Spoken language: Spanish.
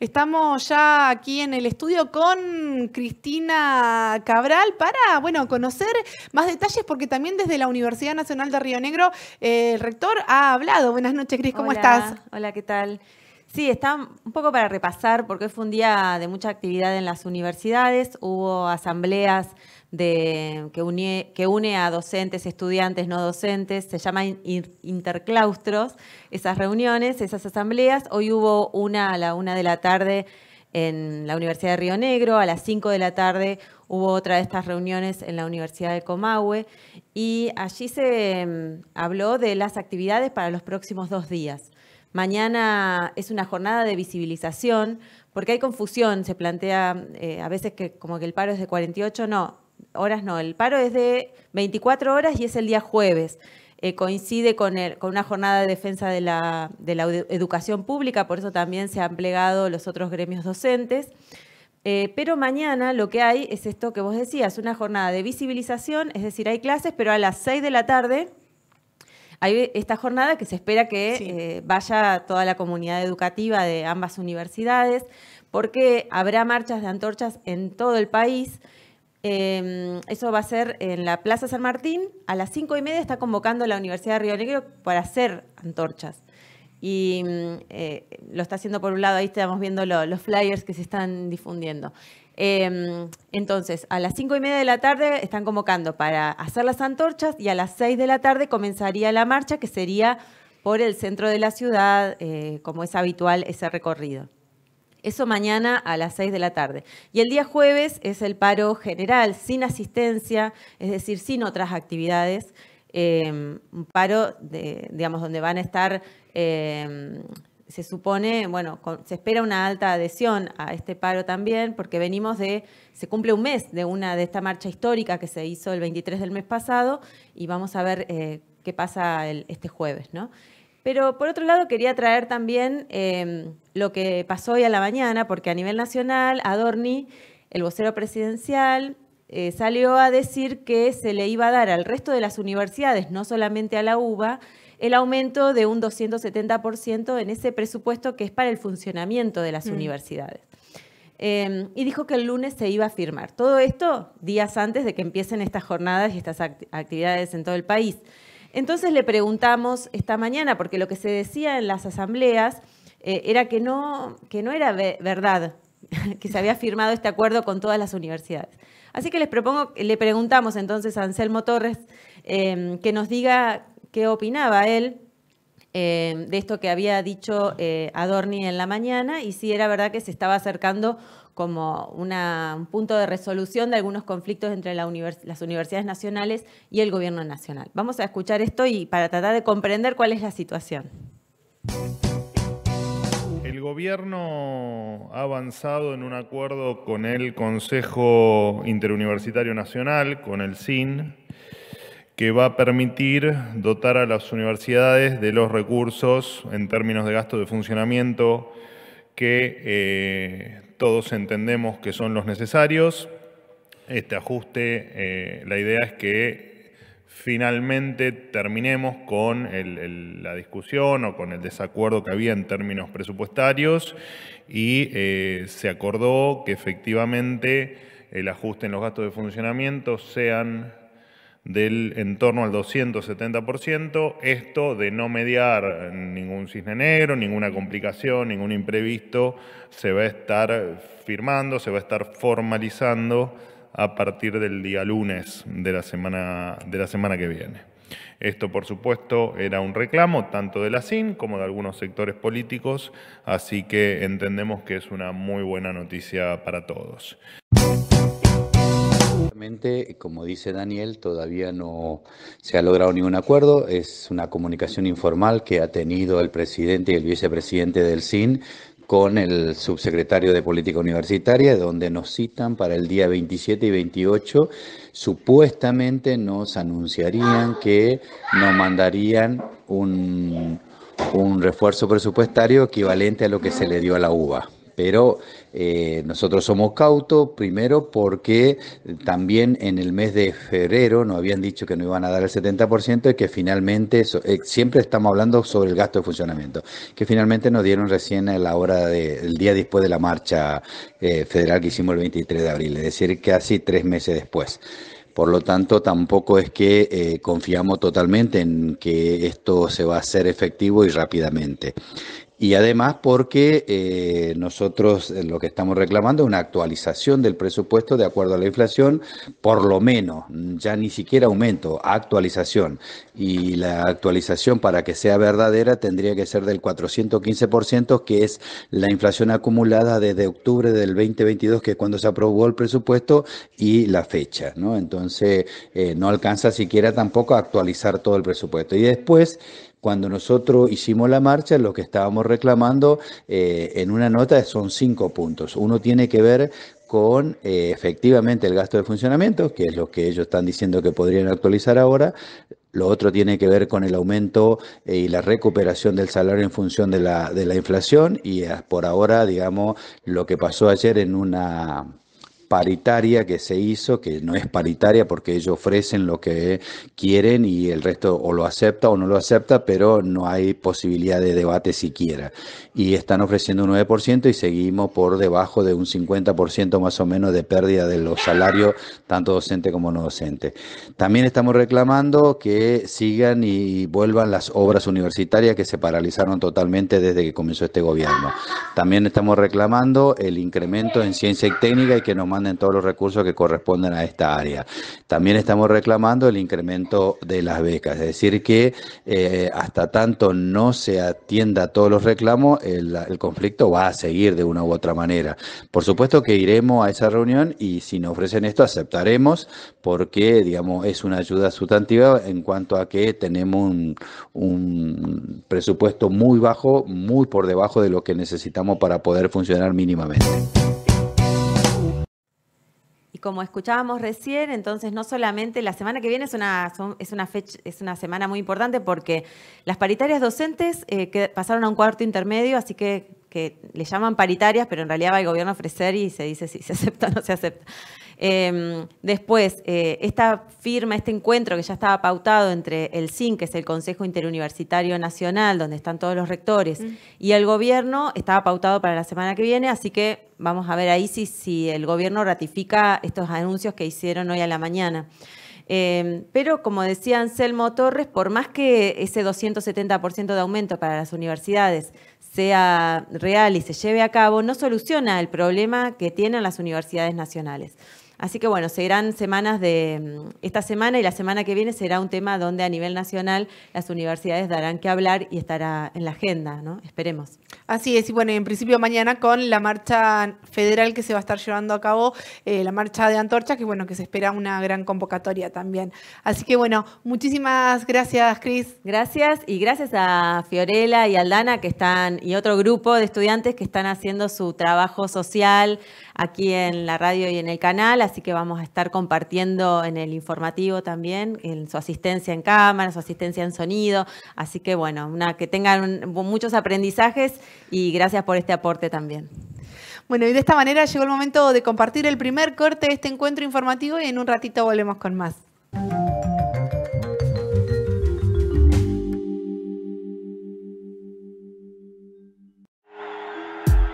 Estamos ya aquí en el estudio con Cristina Cabral para, bueno, conocer más detalles porque también desde la Universidad Nacional de Río Negro eh, el rector ha hablado. Buenas noches, Cris, ¿cómo estás? Hola, ¿qué tal? Sí, está un poco para repasar, porque fue un día de mucha actividad en las universidades, hubo asambleas de, que, une, a docentes, estudiantes, no docentes, se llaman interclaustros, esas reuniones, esas asambleas. Hoy hubo una a la una de la tarde en la Universidad de Río Negro, a las cinco de la tarde hubo otra de estas reuniones en la Universidad de Comahue y allí se mm, habló de las actividades para los próximos dos días. Mañana es una jornada de visibilización, porque hay confusión, se plantea eh, a veces que como que el paro es de 48, no, horas no, el paro es de 24 horas y es el día jueves. Eh, coincide con, una jornada de defensa de la, educación pública, por eso también se han plegado los otros gremios docentes. Eh, pero mañana lo que hay es esto que vos decías, una jornada de visibilización, es decir, hay clases, pero a las 6 de la tarde hay esta jornada que se espera que eh, vaya toda la comunidad educativa de ambas universidades, porque habrá marchas de antorchas en todo el país. Em, eso va a ser en la Plaza San Martín. A las cinco y media está convocando la Universidad de Río Negro para hacer antorchas. Y mm, eh, lo está haciendo por un lado, ahí estamos viendo los flyers que se están difundiendo. Em, entonces, a las cinco y media de la tarde están convocando para hacer las antorchas y a las 6 de la tarde comenzaría la marcha, que sería por el centro de la ciudad, eh, como es habitual ese recorrido. Eso mañana a las 6 de la tarde. Y el día jueves es el paro general, sin asistencia, es decir, sin otras actividades. Em, un paro, digamos, donde van a estar em, se supone, bueno, se espera una alta adhesión a este paro también, porque venimos de, se cumple un mes de una de esta marcha histórica que se hizo el 23 del mes pasado y vamos a ver eh, qué pasa este jueves, ¿no? Pero por otro lado quería traer también em, lo que pasó hoy a la mañana, porque a nivel nacional, Adorni, el vocero presidencial, eh, salió a decir que se le iba a dar al resto de las universidades, no solamente a la UBA, el aumento de un 270% en ese presupuesto que es para el funcionamiento de las mm. universidades. Em, y dijo que el lunes se iba a firmar. Todo esto días antes de que empiecen estas jornadas y estas actividades en todo el país. Entonces le preguntamos esta mañana, porque lo que se decía en las asambleas eh, era que no, que no era verdad que se había firmado este acuerdo con todas las universidades. Así que les propongo, le preguntamos entonces a Anselmo Torres em, que nos diga qué opinaba él eh, de esto que había dicho eh, Adorni en la mañana y si era verdad que se estaba acercando como un punto de resolución de algunos conflictos entre las universidades nacionales y el gobierno nacional. Vamos a escuchar esto y para tratar de comprender cuál es la situación. El gobierno ha avanzado en un acuerdo con el Consejo Interuniversitario Nacional, con el CIN, que va a permitir dotar a las universidades de los recursos en términos de gasto de funcionamiento que eh, todos entendemos que son los necesarios. Este ajuste, eh, la idea es que finalmente terminemos con la discusión o con el desacuerdo que había en términos presupuestarios y eh, se acordó que efectivamente el ajuste en los gastos de funcionamiento sean del en torno al 270%, esto de no mediar ningún cisne negro, ninguna complicación, ningún imprevisto, se va a estar firmando, se va a estar formalizando a partir del día lunes de la semana, de la semana que viene. Esto, por supuesto, era un reclamo tanto de la CIN como de algunos sectores políticos, así que entendemos que es una muy buena noticia para todos como dice Daniel, todavía no se ha logrado ningún acuerdo. Es una comunicación informal que ha tenido el presidente y el vicepresidente del SIN con el subsecretario de Política Universitaria, donde nos citan para el día 27 y 28. Supuestamente nos anunciarían que nos mandarían un, un refuerzo presupuestario equivalente a lo que se le dio a la UBA pero eh, nosotros somos cautos, primero porque también en el mes de febrero nos habían dicho que no iban a dar el 70% y que finalmente, eh, siempre estamos hablando sobre el gasto de funcionamiento, que finalmente nos dieron recién a la hora del día después de la marcha eh, federal que hicimos el 23 de abril, es decir, casi tres meses después. Por lo tanto, tampoco es que confiamos totalmente en que esto se va a hacer efectivo y rápidamente. Y además porque eh, nosotros eh, lo que estamos reclamando es una actualización del presupuesto de acuerdo a la inflación, por lo menos, mm, ya ni siquiera aumento, actualización. Y la actualización para que sea verdadera tendría que ser del 415%, que es la inflación acumulada desde octubre del 2022, que es cuando se aprobó el presupuesto, y la fecha. ¿no? Entonces eh, no alcanza siquiera tampoco a actualizar todo el presupuesto. Y después... Cuando nosotros hicimos la marcha, lo que estábamos reclamando eh, en una nota son cinco puntos. Uno tiene que ver con eh, efectivamente el gasto de funcionamiento, que es lo que ellos están diciendo que podrían actualizar ahora. Lo otro tiene que ver con el aumento eh, y la recuperación del salario en función de la, de la inflación y por ahora, digamos, lo que pasó ayer en una paritaria que se hizo, que no es paritaria porque ellos ofrecen lo que quieren y el resto o lo acepta o no lo acepta, pero no hay posibilidad de debate siquiera. Y están ofreciendo un 9% y seguimos por debajo de un 50% más o menos de pérdida de los salarios, tanto docente como no docente. También estamos reclamando que sigan y vuelvan las obras universitarias que se paralizaron totalmente desde que comenzó este gobierno. También estamos reclamando el incremento en ciencia y técnica y que nos manden en todos los recursos que corresponden a esta área. También estamos reclamando el incremento de las becas, es decir, que eh, hasta tanto no se atienda a todos los reclamos, el, conflicto va a seguir de una u otra manera. Por supuesto que iremos a esa reunión y si nos ofrecen esto aceptaremos porque, digamos, es una ayuda sustantiva en cuanto a que tenemos un presupuesto muy bajo, muy por debajo de lo que necesitamos para poder funcionar mínimamente como escuchábamos recién, entonces no solamente la semana que viene es una, es una, fecha, es una semana muy importante porque las paritarias docentes eh, pasaron a un cuarto intermedio, así que que le llaman paritarias, pero en realidad va el gobierno a ofrecer y se dice si se acepta o no se acepta. Em, después, eh, esta firma, este encuentro que ya estaba pautado entre el CIN, que es el Consejo Interuniversitario Nacional, donde están todos los rectores, mm. y el gobierno, estaba pautado para la semana que viene, así que vamos a ver ahí si, si el gobierno ratifica estos anuncios que hicieron hoy a la mañana. Em, pero como decía Anselmo Torres, por más que ese 270% de aumento para las universidades sea real y se lleve a cabo, no soluciona el problema que tienen las universidades nacionales. Así que bueno, serán semanas de mm, esta semana y la semana que viene será un tema donde a nivel nacional las universidades darán que hablar y estará en la agenda, ¿no? Esperemos. Así es, y bueno, en principio mañana con la marcha federal que se va a estar llevando a cabo, eh, la marcha de Antorcha, que bueno, que se espera una gran convocatoria también. Así que bueno, muchísimas gracias, Cris. Gracias y gracias a Fiorella y Aldana que están y otro grupo de estudiantes que están haciendo su trabajo social aquí en la radio y en el canal así que vamos a estar compartiendo en el informativo también en su asistencia en cámara, su asistencia en sonido. Así que bueno, una, que tengan muchos aprendizajes y gracias por este aporte también. Bueno, y de esta manera llegó el momento de compartir el primer corte de este encuentro informativo y en un ratito volvemos con más.